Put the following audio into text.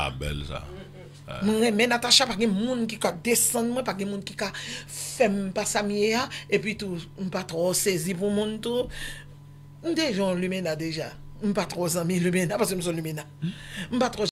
Ah, bel sa. Ah. Mwen men atacha pake moun ki ka desen mwen, pake moun ki ka fem pa sa miye ya epi tou mwen pa tro sezi pou moun tou. Mwen te joun lumena deja. Mwen pa tro sa miye lumena, pasen mwen son lumena. Mwen pa tro